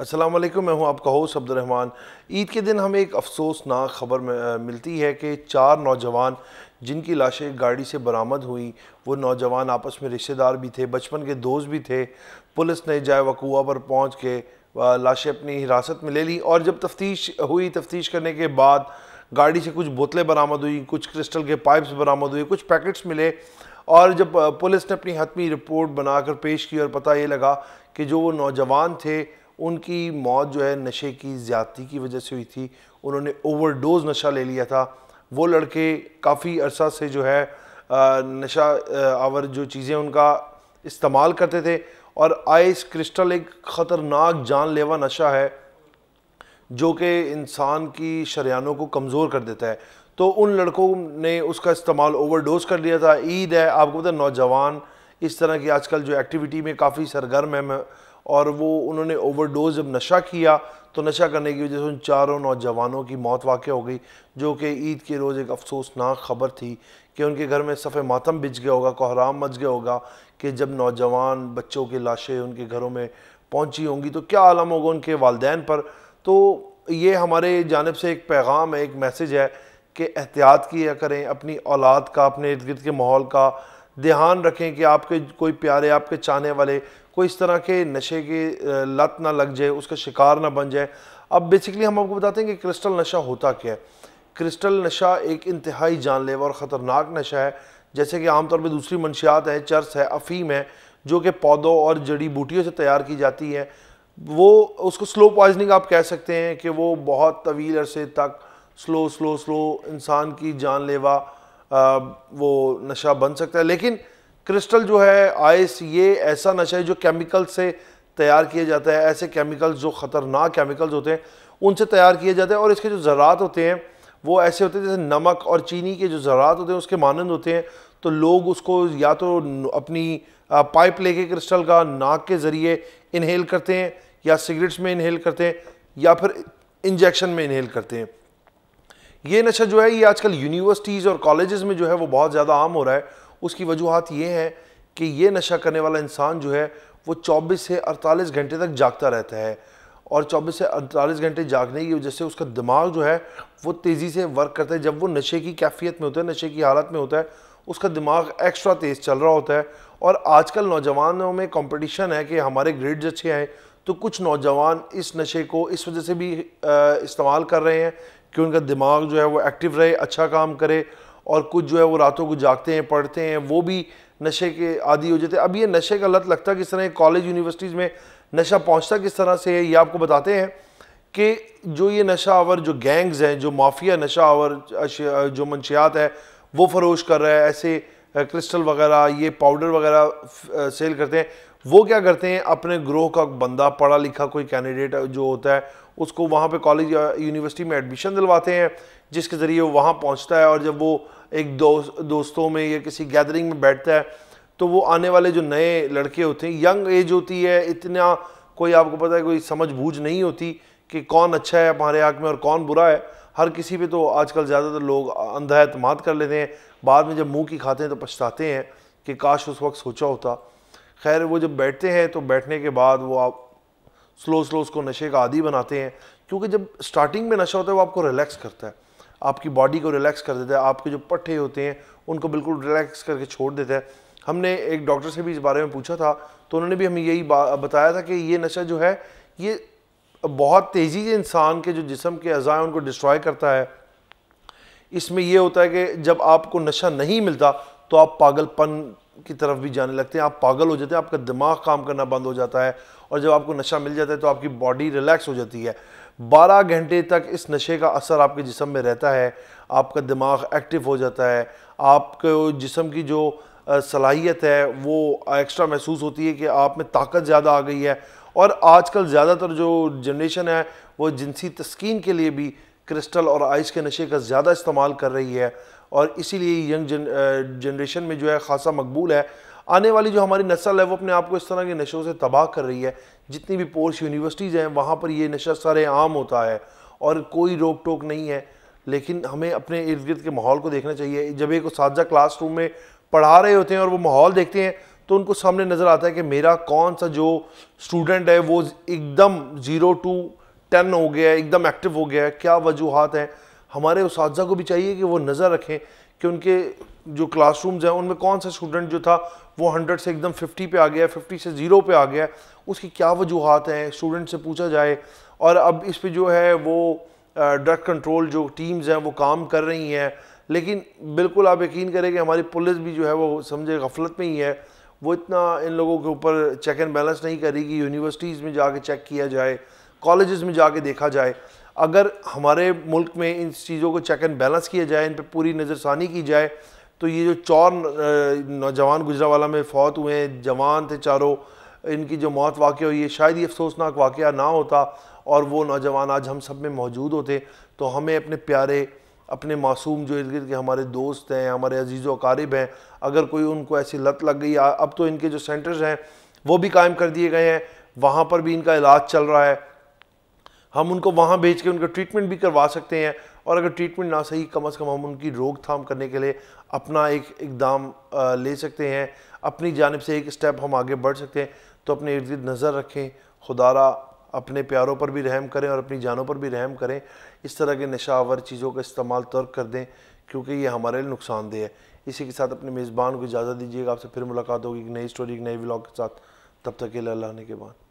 अस्सलाम वालेकुम मैं हूं आपका होस्ट अब्दुलरहमान ईद के दिन हमें एक अफसोसनाक खबर मिलती है कि चार नौजवान जिनकी लाशें गाड़ी से बरामद हुई वो नौजवान आपस में रिश्तेदार भी थे बचपन के दोस्त भी थे पुलिस ने जाए वकूआ पर पहुँच के लाशें अपनी हिरासत में ले ली और जब तफ्तीश हुई तफ्तीश करने के बाद गाड़ी से कुछ बोतलें बरामद हुई कुछ क्रिस्टल के पाइप्स बरामद हुए कुछ पैकेट्स मिले और जब पुलिस ने अपनी हतमी रिपोर्ट बनाकर पेश की और पता ये लगा कि जो वो नौजवान थे उनकी मौत जो है नशे की ज़्यादती की वजह से हुई थी उन्होंने ओवरडोज नशा ले लिया था वो लड़के काफ़ी अरसा से जो है नशा आवर जो चीज़ें उनका इस्तेमाल करते थे और आइस क्रिस्टल एक ख़तरनाक जानलेवा नशा है जो कि इंसान की शरियानों को कमज़ोर कर देता है तो उन लड़कों ने उसका इस्तेमाल ओवरडोज कर लिया था ईद है आपको पता नौजवान इस तरह की आजकल जो एक्टिविटी में काफ़ी सरगर्म है और वो उन्होंने ओवरडोज जब नशा किया तो नशा करने की वजह से उन चारों नौजवानों की मौत वाक़ हो गई जो कि ईद के रोज़ एक अफसोसनाक खबर थी कि उनके घर में सफ़े मातम बिछ गया होगा कोहराम मच गया होगा कि जब नौजवान बच्चों की लाशें उनके घरों में पहुंची होंगी तो क्या आलम होगा उनके वालदेन पर तो ये हमारे जानब से एक पैगाम है एक मैसेज है कि एहतियात किया करें अपनी औलाद का अपने इर्द गिर्द के माहौल का ध्यान रखें कि आपके कोई प्यारे आपके चाहने वाले कोई इस तरह के नशे की लत ना लग जाए उसका शिकार ना बन जाए अब बेसिकली हम आपको बताते हैं कि क्रिस्टल नशा होता क्या है क्रिस्टल नशा एक इंतहाई जानलेवा और ख़तरनाक नशा है जैसे कि आमतौर पर दूसरी मनशियात है चर्स है अफीम है जो कि पौधों और जड़ी बूटियों से तैयार की जाती है वो उसको स्लो पॉइजनिंग आप कह सकते हैं कि वो बहुत तवील अरसे तक स्लो स्लो स्लो इंसान की जानलेवा वो नशा बन सकता है लेकिन क्रिस्टल जो है आइस ये ऐसा नशा है जो केमिकल से तैयार किया जाता है ऐसे केमिकल्स जो ख़तरनाक केमिकल्स होते हैं उनसे तैयार किए जाते हैं और इसके जो ज़रात होते हैं वो ऐसे होते हैं जैसे नमक और चीनी के जो ज़रात होते हैं उसके मानंद होते हैं तो लोग उसको या तो अपनी पाइप लेके क्रिस्टल का नाक के ज़रिए इनहेल करते हैं या सिगरेट्स में इनहेल करते हैं या फिर इंजेक्शन में इनहेल करते हैं ये नशा जो है ये आजकल यूनिवर्सिटीज़ और कॉलेजेस में जो है वो बहुत ज़्यादा आम हो रहा है उसकी वजूहत ये है कि ये नशा करने वाला इंसान जो है वो 24 से 48 घंटे तक जागता रहता है और 24 से 48 घंटे जागने की वजह से उसका दिमाग जो है वो तेज़ी से वर्क करता है जब वो नशे की कैफियत में होता है नशे की हालत में होता है उसका दिमाग एक्स्ट्रा तेज़ चल रहा होता है और आजकल नौजवानों में कंपटीशन है कि हमारे ग्रेड्स अच्छे हैं तो कुछ नौजवान इस नशे को इस वजह से भी इस्तेमाल कर रहे हैं कि उनका दिमाग जो है वो एक्टिव रहे अच्छा काम करे और कुछ जो है वो रातों को जागते हैं पढ़ते हैं वो भी नशे के आदि हो जाते हैं अब ये नशे का लत लगता किस तरह कॉलेज यूनिवर्सिटीज़ में नशा पहुंचता किस तरह से है ये आपको बताते हैं कि जो ये नशा आवर जो गैंग्स हैं जो माफिया नशा आवर जो मंशियात है वो फरोश कर रहा है ऐसे क्रिस्टल वगैरह ये पाउडर वगैरह सेल करते हैं वो क्या करते हैं अपने ग्रोह का बंदा पढ़ा लिखा कोई कैंडिडेट जो होता है उसको वहाँ पे कॉलेज या यूनिवर्सिटी में एडमिशन दिलवाते हैं जिसके ज़रिए वो वहाँ पहुँचता है और जब वो एक दोस्त दोस्तों में या किसी गैदरिंग में बैठता है तो वो आने वाले जो नए लड़के होते हैं यंग एज होती है इतना कोई आपको पता है कोई समझ बूझ नहीं होती कि कौन अच्छा है हमारे आँख में और कौन बुरा है हर किसी पे तो आजकल ज़्यादातर लोग अंधा अतमाद कर लेते हैं बाद में जब मुंह की खाते हैं तो पछताते हैं कि काश उस वक्त सोचा होता खैर वो जब बैठते हैं तो बैठने के बाद वो आप स्लो स्लो उसको नशे का आदि बनाते हैं क्योंकि जब स्टार्टिंग में नशा होता है वो आपको रिलैक्स करता है आपकी बॉडी को रिलैक्स कर देता है आपके जो पट्टे होते हैं उनको बिल्कुल रिलैक्स करके छोड़ देता है हमने एक डॉक्टर से भी इस बारे में पूछा था तो उन्होंने भी हमें यही बताया था कि ये नशा जो है ये बहुत तेज़ी से इंसान के जो जिसम के अज़ाएँ उनको डिस्ट्रॉय करता है इसमें यह होता है कि जब आपको नशा नहीं मिलता तो आप पागलपन की तरफ भी जाने लगते हैं आप पागल हो जाते हैं आपका दिमाग काम करना बंद हो जाता है और जब आपको नशा मिल जाता है तो आपकी बॉडी रिलैक्स हो जाती है 12 घंटे तक इस नशे का असर आपके जिसम में रहता है आपका दिमाग एक्टिव हो जाता है आपके जिसम की जो सलाहियत है वो एक्स्ट्रा महसूस होती है कि आप में ताकत ज़्यादा आ गई है और आजकल ज़्यादातर जो जनरेशन है वो जिनसी तस्किन के लिए भी क्रिस्टल और आइस के नशे का ज़्यादा इस्तेमाल कर रही है और इसीलिए यंग जन जनरेशन में जो है ख़ासा मकबूल है आने वाली जो हमारी नस्ल है वो अपने आप को इस तरह के नशों से तबाह कर रही है जितनी भी पोर्स यूनिवर्सिटीज़ हैं वहाँ पर ये नशा सारे आम होता है और कोई रोक टोक नहीं है लेकिन हमें अपने इर्द गिर्द के माहौल को देखना चाहिए जब एक साझा क्लासरूम में पढ़ा रहे होते हैं और वो माहौल देखते हैं तो उनको सामने नज़र आता है कि मेरा कौन सा जो स्टूडेंट है वो एकदम ज़ीरो टू टेन हो गया है एकदम एक्टिव हो गया है क्या वजूहत हैं हमारे उस को भी चाहिए कि वो नज़र रखें कि उनके जो क्लासरूम्स हैं उनमें कौन सा स्टूडेंट जो था वो हंड्रेड से एकदम फिफ्टी पे आ गया फिफ्टी से ज़ीरो पे आ गया उसकी क्या वजूहत हैं स्टूडेंट से पूछा जाए और अब इस पर जो है वो ड्रग कंट्रोल जो टीम्स हैं वो काम कर रही हैं लेकिन बिल्कुल आप यकीन करें कि हमारी पुलिस भी जो है वो समझे गफलत में ही है वो इतना इन लोगों के ऊपर चेक एंड बैलेंस नहीं करेगी यूनिवर्सिटीज़ में जाके चेक किया जाए कॉलेज़ में जाके देखा जाए अगर हमारे मुल्क में इन चीज़ों को चेक एंड बैलेंस किया जाए इन पर पूरी नज़रसानी की जाए तो ये जो चार नौजवान गुजरावाला में फौत हुए हैं जवान थे चारों इनकी जो मौत वाक़ हुई है शायद ये अफसोसनाक वाक़ ना होता और वो नौजवान आज हम सब में मौजूद होते तो हमें अपने प्यारे अपने मासूम जो इर्द गिर्द के हमारे दोस्त हैं हमारे अजीज़ वकारीब हैं अगर कोई उनको ऐसी लत लग गई अब तो इनके जो सेंटर्स हैं वो भी कायम कर दिए गए हैं वहाँ पर भी इनका इलाज चल रहा है हम उनको वहाँ भेज के उनका ट्रीटमेंट भी करवा सकते हैं और अगर ट्रीटमेंट ना सही कम अज़ कम हम उनकी रोकथाम करने के लिए अपना एक इकदाम ले सकते हैं अपनी जानब से एक स्टेप हम आगे बढ़ सकते हैं तो अपने इर्द गिर्द नज़र रखें खुदारा अपने प्यारों पर भी रहम करें और अपनी जानों पर भी रहम करें इस तरह के नशावर चीज़ों का इस्तेमाल तर्क कर दें क्योंकि ये हमारे लिए नुकसानदेह है इसी के साथ अपने मेज़बान को इजाज़त दीजिएगा आपसे फिर मुलाकात होगी एक नई स्टोरी एक नए ब्लॉग के साथ तब तक के लिए अल्लाह के बाद